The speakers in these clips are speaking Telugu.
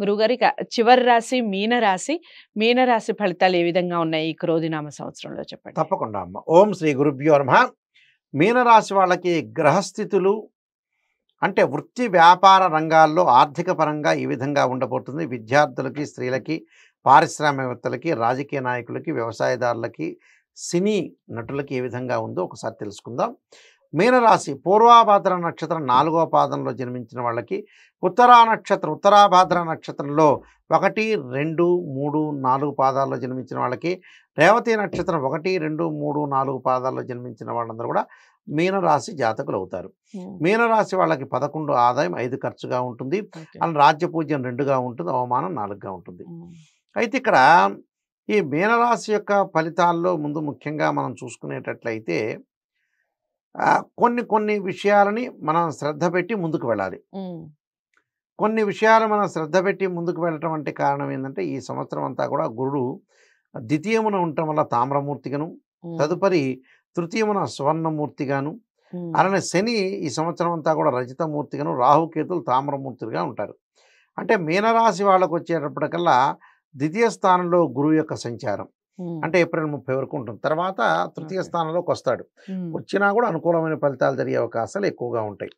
గురువుగారి చివరి రాశి మీనరాశి మీనరాశి ఫలితాలు ఏ విధంగా ఉన్నాయి ఈ క్రోధినామ సంవత్సరంలో చెప్పండి తప్పకుండా అమ్మ ఓం శ్రీ గురుభ్యో నమ మీనరాశి వాళ్ళకి గ్రహస్థితులు అంటే వృత్తి వ్యాపార రంగాల్లో ఆర్థిక పరంగా ఈ విధంగా ఉండబోతుంది విద్యార్థులకి స్త్రీలకి పారిశ్రామికవేత్తలకి రాజకీయ నాయకులకి వ్యవసాయదారులకి సినీ నటులకి ఏ విధంగా ఉందో ఒకసారి తెలుసుకుందాం మీనరాశి పూర్వాభాద్ర నక్షత్రం నాలుగవ పాదంలో జన్మించిన వాళ్ళకి ఉత్తరా నక్షత్రం ఉత్తరాభాద్ర నక్షత్రంలో ఒకటి రెండు మూడు నాలుగు పాదాల్లో జన్మించిన వాళ్ళకి రేవతి నక్షత్రం ఒకటి రెండు మూడు నాలుగు పాదాల్లో జన్మించిన వాళ్ళందరూ కూడా మీనరాశి జాతకులు అవుతారు మీనరాశి వాళ్ళకి పదకొండు ఆదాయం ఐదు ఖర్చుగా ఉంటుంది అలా పూజ్యం రెండుగా ఉంటుంది అవమానం నాలుగుగా ఉంటుంది అయితే ఇక్కడ ఈ మీనరాశి యొక్క ఫలితాల్లో ముందు ముఖ్యంగా మనం చూసుకునేటట్లయితే కొన్ని కొన్ని విషయాలని మనం శ్రద్ధ పెట్టి ముందుకు వెళ్ళాలి కొన్ని విషయాలు మనం శ్రద్ధ పెట్టి ముందుకు వెళ్ళటం అంటే కారణం ఏంటంటే ఈ సంవత్సరం అంతా కూడా గురుడు ద్వితీయమున ఉండటం వల్ల తామ్రమూర్తిగాను తదుపరి తృతీయమున సువర్ణమూర్తిగాను అలానే శని ఈ సంవత్సరం అంతా కూడా రజితమూర్తిగాను రాహుకేతులు తామ్రమూర్తులుగా ఉంటారు అంటే మీనరాశి వాళ్ళకు వచ్చేటప్పటికల్లా ద్వితీయ స్థానంలో గురువు యొక్క సంచారం అంటే ఏప్రిల్ ముప్పై వరకు ఉంటుంది తర్వాత తృతీయ స్థానంలోకి వస్తాడు వచ్చినా కూడా అనుకూలమైన ఫలితాలు జరిగే అవకాశాలు ఎక్కువగా ఉంటాయి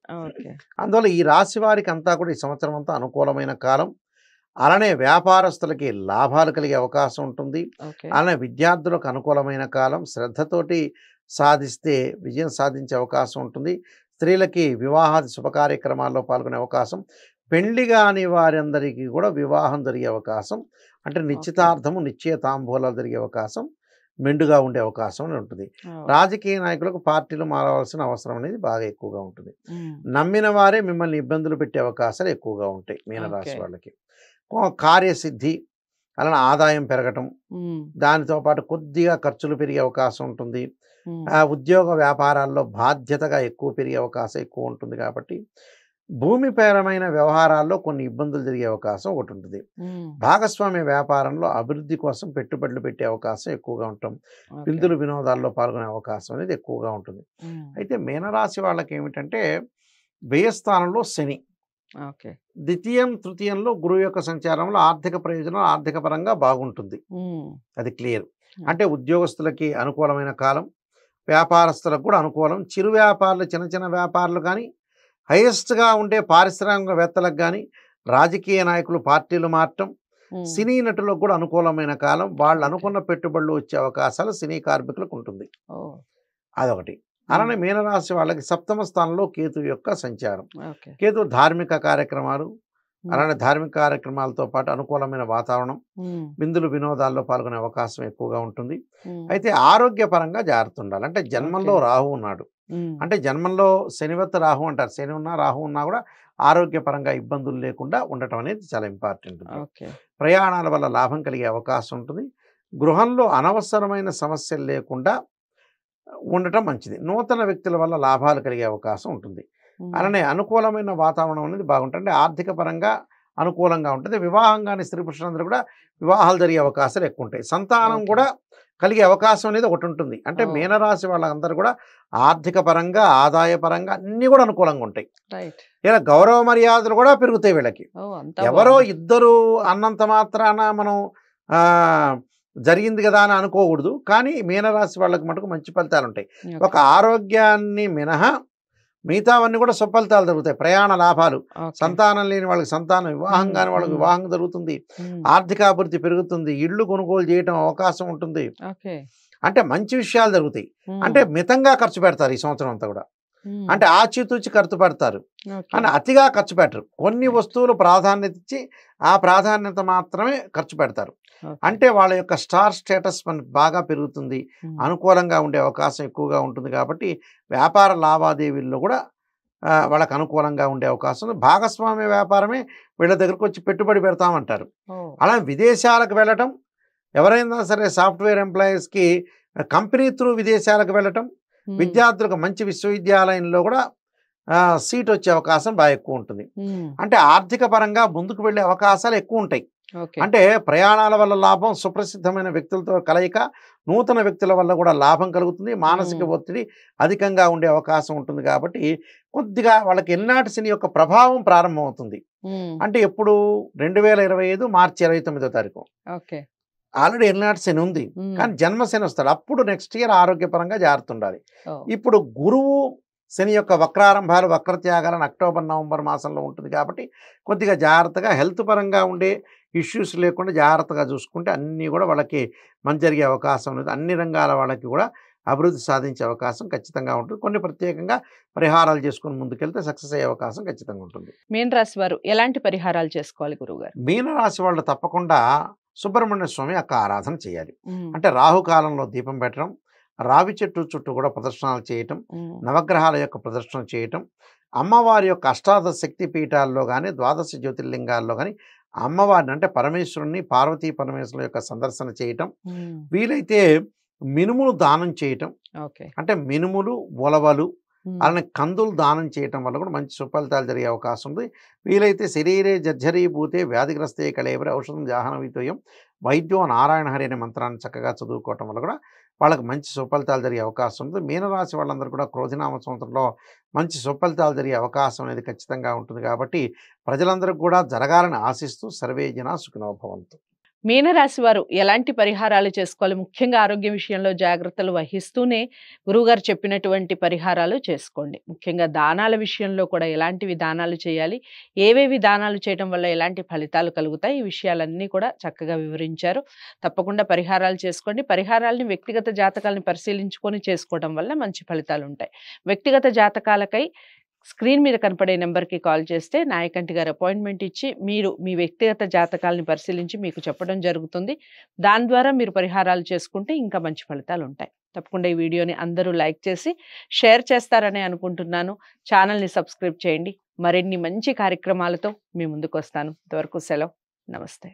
అందువల్ల ఈ రాశి వారికి అంతా కూడా ఈ సంవత్సరం అంతా అనుకూలమైన కాలం అలానే వ్యాపారస్తులకి లాభాలు కలిగే అవకాశం ఉంటుంది అలానే విద్యార్థులకు అనుకూలమైన కాలం శ్రద్ధతోటి సాధిస్తే విజయం సాధించే అవకాశం ఉంటుంది స్త్రీలకి వివాహాది శుభకార్యక్రమాల్లో పాల్గొనే అవకాశం పెళ్లి కాని వారందరికీ కూడా వివాహం జరిగే అవకాశం అంటే నిశ్చితార్థము నిశ్చయతాంబూలాలు జరిగే అవకాశం మెండుగా ఉండే అవకాశం ఉంటుంది రాజకీయ నాయకులకు పార్టీలు మారవలసిన అవసరం అనేది బాగా ఎక్కువగా ఉంటుంది నమ్మిన వారే మిమ్మల్ని ఇబ్బందులు పెట్టే అవకాశాలు ఎక్కువగా ఉంటాయి మీనరాశి వాళ్ళకి కార్యసిద్ధి అలా ఆదాయం పెరగటం దానితో పాటు కొద్దిగా ఖర్చులు పెరిగే అవకాశం ఉంటుంది ఉద్యోగ వ్యాపారాల్లో బాధ్యతగా ఎక్కువ పెరిగే అవకాశం ఎక్కువ ఉంటుంది కాబట్టి పేరమైన వ్యవహారాల్లో కొన్ని ఇబ్బందులు జరిగే అవకాశం ఒకటి ఉంటుంది భాగస్వామ్య వ్యాపారంలో అభివృద్ధి కోసం పెట్టుబడులు పెట్టే అవకాశం ఎక్కువగా ఉంటాం విందులు వినోదాల్లో పాల్గొనే అవకాశం అనేది ఎక్కువగా ఉంటుంది అయితే మీనరాశి వాళ్ళకి ఏమిటంటే వ్యయస్థానంలో శని ఓకే ద్వితీయం తృతీయంలో గురువు యొక్క సంచారంలో ఆర్థిక ప్రయోజనం ఆర్థిక పరంగా బాగుంటుంది అది క్లియర్ అంటే ఉద్యోగస్తులకి అనుకూలమైన కాలం వ్యాపారస్తులకు కూడా అనుకూలం చిరు వ్యాపారులు చిన్న చిన్న వ్యాపారులు కానీ హైయెస్ట్గా ఉండే పారిశ్రామికవేత్తలకు కానీ రాజకీయ నాయకులు పార్టీలు మారటం సినీ నటులకు కూడా అనుకూలమైన కాలం వాళ్ళు అనుకున్న పెట్టుబడులు వచ్చే అవకాశాలు సినీ కార్మికులకు ఉంటుంది అదొకటి అలానే మీనరాశి వాళ్ళకి సప్తమ స్థానంలో కేతు యొక్క సంచారం కేతు ధార్మిక కార్యక్రమాలు అలానే ధార్మిక కార్యక్రమాలతో పాటు అనుకూలమైన వాతావరణం బిందులు వినోదాల్లో పాల్గొనే అవకాశం ఎక్కువగా ఉంటుంది అయితే ఆరోగ్యపరంగా జాగ్రత్త ఉండాలి అంటే జన్మంలో రాహు ఉన్నాడు అంటే జన్మంలో శనివత్ రాహు అంటారు శని ఉన్నా రాహు ఉన్నా కూడా ఆరోగ్యపరంగా ఇబ్బందులు లేకుండా ఉండటం అనేది చాలా ఇంపార్టెంట్ ప్రయాణాల వల్ల లాభం కలిగే అవకాశం ఉంటుంది గృహంలో అనవసరమైన సమస్యలు లేకుండా ఉండటం మంచిది నూతన వ్యక్తుల వల్ల లాభాలు కలిగే అవకాశం ఉంటుంది అలానే అనుకూలమైన వాతావరణం అనేది బాగుంటుంది ఆర్థిక పరంగా అనుకూలంగా ఉంటుంది వివాహంగానే స్త్రీ పురుషులందరూ కూడా వివాహాలు జరిగే అవకాశాలు ఎక్కువ ఉంటాయి సంతానం కూడా కలిగే అవకాశం అనేది ఒకటి ఉంటుంది అంటే మీనరాశి వాళ్ళందరూ కూడా ఆర్థిక పరంగా ఆదాయ పరంగా అన్నీ కూడా అనుకూలంగా ఉంటాయి ఇలా గౌరవ మర్యాదలు కూడా పెరుగుతాయి వీళ్ళకి ఎవరో ఇద్దరు అన్నంత మాత్రాన మనం జరిగింది కదా అని అనుకోకూడదు కానీ మీనరాశి వాళ్ళకి మటుకు మంచి ఫలితాలు ఉంటాయి ఒక ఆరోగ్యాన్ని మినహా మిగతావన్నీ కూడా సుఫలితాలు దొరుకుతాయి ప్రయాణ లాభాలు సంతానం లేని వాళ్ళకి సంతానం వివాహం కాని వాళ్ళకి వివాహం జరుగుతుంది అభివృద్ధి పెరుగుతుంది ఇళ్ళు కొనుగోలు చేయడం అవకాశం ఉంటుంది అంటే మంచి విషయాలు జరుగుతాయి అంటే మితంగా ఖర్చు పెడతారు ఈ సంవత్సరం అంతా కూడా అంటే ఆచితూచి ఖర్చు పెడతారు అని అతిగా ఖర్చు పెట్టరు కొన్ని వస్తువులు ప్రాధాన్యత ఇచ్చి ఆ ప్రాధాన్యత మాత్రమే ఖర్చు పెడతారు అంటే వాళ్ళ యొక్క స్టార్ స్టేటస్ బాగా పెరుగుతుంది అనుకూలంగా ఉండే అవకాశం ఎక్కువగా ఉంటుంది కాబట్టి వ్యాపార లావాదేవీల్లో కూడా వాళ్ళకు అనుకూలంగా ఉండే అవకాశం భాగస్వామ్య వ్యాపారమే వీళ్ళ దగ్గరకు వచ్చి పెట్టుబడి పెడతామంటారు అలా విదేశాలకు వెళ్ళటం ఎవరైనా సరే సాఫ్ట్వేర్ ఎంప్లాయీస్కి కంపెనీ త్రూ విదేశాలకు వెళ్ళటం విద్యార్థులకు మంచి విశ్వవిద్యాలయంలో కూడా సీట్ వచ్చే అవకాశం బాగా ఎక్కువ ఉంటుంది అంటే ఆర్థిక పరంగా ముందుకు వెళ్ళే అవకాశాలు ఎక్కువ ఉంటాయి అంటే ప్రయాణాల వల్ల లాభం సుప్రసిద్ధమైన వ్యక్తులతో కలయిక నూతన వ్యక్తుల వల్ల కూడా లాభం కలుగుతుంది మానసిక ఒత్తిడి అధికంగా ఉండే అవకాశం ఉంటుంది కాబట్టి కొద్దిగా వాళ్ళకి ఎన్నాటి సినీ యొక్క ప్రభావం ప్రారంభమవుతుంది అంటే ఎప్పుడు రెండు వేల ఇరవై ఐదు మార్చి ఇరవై తొమ్మిదో తారీఖు ఆల్రెడీ ఎన్నాటి శని ఉంది కానీ జన్మ శని వస్తాడు అప్పుడు నెక్స్ట్ ఇయర్ ఆరోగ్యపరంగా జాగ్రత్త ఉండాలి ఇప్పుడు గురువు శని యొక్క వక్రారంభాలు వక్ర త్యాగాలను అక్టోబర్ నవంబర్ మాసంలో ఉంటుంది కాబట్టి కొద్దిగా జాగ్రత్తగా హెల్త్ పరంగా ఉండే ఇష్యూస్ లేకుండా జాగ్రత్తగా చూసుకుంటే అన్నీ కూడా వాళ్ళకి మంచి జరిగే అవకాశం ఉంది అన్ని రంగాల వాళ్ళకి కూడా అభివృద్ధి సాధించే అవకాశం ఖచ్చితంగా ఉంటుంది కొన్ని ప్రత్యేకంగా పరిహారాలు చేసుకుని ముందుకెళ్తే సక్సెస్ అయ్యే అవకాశం ఖచ్చితంగా ఉంటుంది మీనరాశి వారు ఎలాంటి పరిహారాలు చేసుకోవాలి గారు మీనరాశి వాళ్ళు తప్పకుండా సుబ్రహ్మణ్య స్వామి యొక్క ఆరాధన చేయాలి అంటే రాహుకాలంలో దీపం పెట్టడం రావి చెట్టు చుట్టూ కూడా ప్రదర్శనలు చేయటం నవగ్రహాల యొక్క ప్రదర్శన చేయటం అమ్మవారి యొక్క అష్టాదశ శక్తి పీఠాల్లో కానీ ద్వాదశ జ్యోతిర్లింగాల్లో కానీ అమ్మవారిని అంటే పరమేశ్వరుణ్ణి పార్వతీ పరమేశ్వరుల యొక్క సందర్శన చేయటం వీలైతే మినుములు దానం చేయటం అంటే మినుములు ఉలవలు అలానే కందులు దానం చేయటం వల్ల కూడా మంచి సుఫలితాలు జరిగే అవకాశం ఉంది వీలైతే శరీరే జర్జరీభూతే వ్యాధిగ్రస్తే కళేవరి ఔషధం జాహనవితోయం వైద్యం నారాయణ హరి అనే మంత్రాన్ని చక్కగా చదువుకోవటం వల్ల కూడా వాళ్ళకి మంచి సుఫలితాలు జరిగే అవకాశం ఉంది మీనరాశి వాళ్ళందరూ కూడా క్రోధినామ సంవత్సరంలో మంచి సుఫలితాలు జరిగే అవకాశం అనేది ఖచ్చితంగా ఉంటుంది కాబట్టి ప్రజలందరికీ కూడా జరగాలని ఆశిస్తూ జన సుఖినోభవంతు మీనరాశి వారు ఎలాంటి పరిహారాలు చేసుకోవాలి ముఖ్యంగా ఆరోగ్య విషయంలో జాగ్రత్తలు వహిస్తూనే గురువుగారు చెప్పినటువంటి పరిహారాలు చేసుకోండి ముఖ్యంగా దానాల విషయంలో కూడా ఎలాంటివి దానాలు చేయాలి ఏవేవి దానాలు చేయడం వల్ల ఎలాంటి ఫలితాలు కలుగుతాయి ఈ విషయాలన్నీ కూడా చక్కగా వివరించారు తప్పకుండా పరిహారాలు చేసుకోండి పరిహారాలని వ్యక్తిగత జాతకాలను పరిశీలించుకొని చేసుకోవడం వల్ల మంచి ఫలితాలు ఉంటాయి వ్యక్తిగత జాతకాలకై స్క్రీన్ మీద కనపడే నెంబర్కి కాల్ చేస్తే నాయకంటి గారు అపాయింట్మెంట్ ఇచ్చి మీరు మీ వ్యక్తిగత జాతకాలని పరిశీలించి మీకు చెప్పడం జరుగుతుంది దాని ద్వారా మీరు పరిహారాలు చేసుకుంటే ఇంకా మంచి ఫలితాలు ఉంటాయి తప్పకుండా ఈ వీడియోని అందరూ లైక్ చేసి షేర్ చేస్తారని అనుకుంటున్నాను ఛానల్ని సబ్స్క్రైబ్ చేయండి మరిన్ని మంచి కార్యక్రమాలతో మీ ముందుకు వస్తాను ఇంతవరకు సెలవు నమస్తే